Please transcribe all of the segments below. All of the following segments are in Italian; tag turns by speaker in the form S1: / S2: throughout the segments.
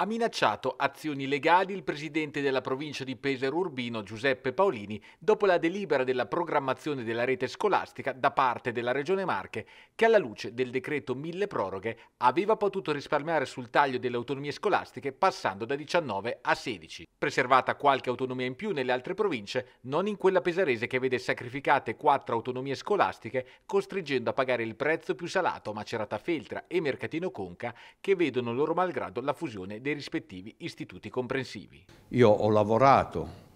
S1: ha minacciato azioni legali il presidente della provincia di Pesaro Urbino Giuseppe Paolini dopo la delibera della programmazione della rete scolastica da parte della Regione Marche che alla luce del decreto mille proroghe aveva potuto risparmiare sul taglio delle autonomie scolastiche passando da 19 a 16. Preservata qualche autonomia in più nelle altre province, non in quella pesarese che vede sacrificate quattro autonomie scolastiche costringendo a pagare il prezzo più salato Macerata Feltra e Mercatino Conca che vedono loro malgrado la fusione dei rispettivi istituti comprensivi.
S2: Io ho lavorato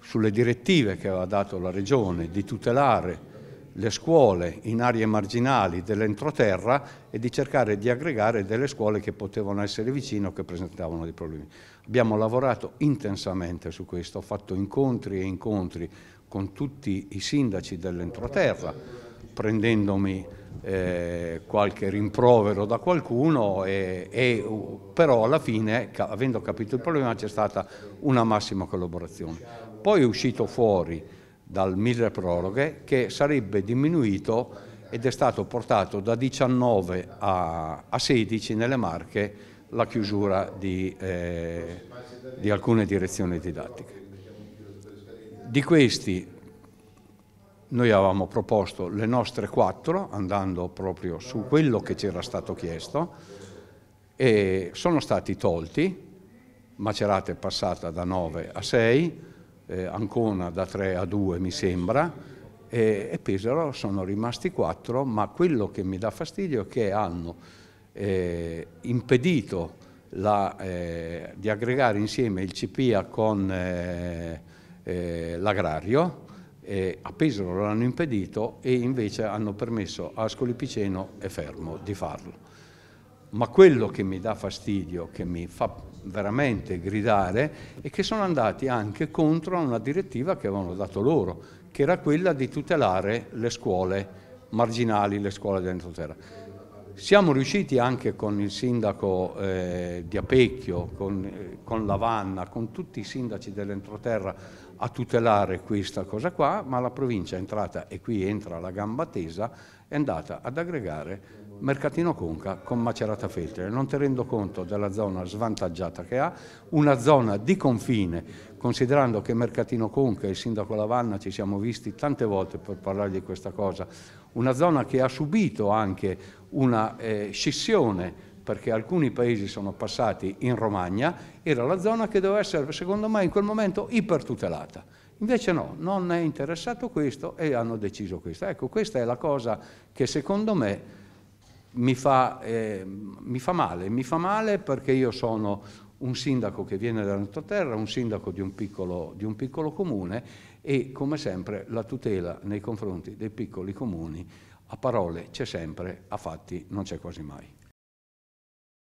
S2: sulle direttive che aveva dato la Regione di tutelare le scuole in aree marginali dell'entroterra e di cercare di aggregare delle scuole che potevano essere vicine o che presentavano dei problemi. Abbiamo lavorato intensamente su questo, ho fatto incontri e incontri con tutti i sindaci dell'entroterra, prendendomi eh, qualche rimprovero da qualcuno, e, e, però alla fine, avendo capito il problema, c'è stata una massima collaborazione. Poi è uscito fuori dal mille proroghe che sarebbe diminuito ed è stato portato da 19 a, a 16 nelle marche la chiusura di, eh, di alcune direzioni didattiche. Di questi noi avevamo proposto le nostre quattro, andando proprio su quello che ci era stato chiesto, e sono stati tolti, Macerata è passata da 9 a 6, eh, Ancona da 3 a 2 mi sembra, e, e Pesaro sono rimasti 4, ma quello che mi dà fastidio è che hanno eh, impedito la, eh, di aggregare insieme il CPIA con eh, eh, l'agrario, eh, a Pesaro l'hanno impedito e invece hanno permesso a Ascoli Piceno e Fermo di farlo. Ma quello che mi dà fastidio, che mi fa veramente gridare, è che sono andati anche contro una direttiva che avevano dato loro, che era quella di tutelare le scuole marginali, le scuole dentro terra. Siamo riusciti anche con il sindaco eh, di Apecchio, con, eh, con, Lavanna, con tutti i sindaci dell'entroterra a tutelare questa cosa qua, ma la provincia è entrata, e qui entra la gamba tesa, è andata ad aggregare Mercatino Conca con Macerata Feltre, non tenendo conto della zona svantaggiata che ha, una zona di confine considerando che Mercatino Conca e il sindaco Lavanna ci siamo visti tante volte per parlare di questa cosa, una zona che ha subito anche una eh, scissione perché alcuni paesi sono passati in Romagna, era la zona che doveva essere secondo me in quel momento ipertutelata. Invece no, non è interessato questo e hanno deciso questo. Ecco, questa è la cosa che secondo me mi fa, eh, mi fa male, mi fa male perché io sono un sindaco che viene dalla nostra terra, un sindaco di un, piccolo, di un piccolo comune e come sempre la tutela nei confronti dei piccoli comuni a parole c'è sempre, a fatti non c'è quasi mai.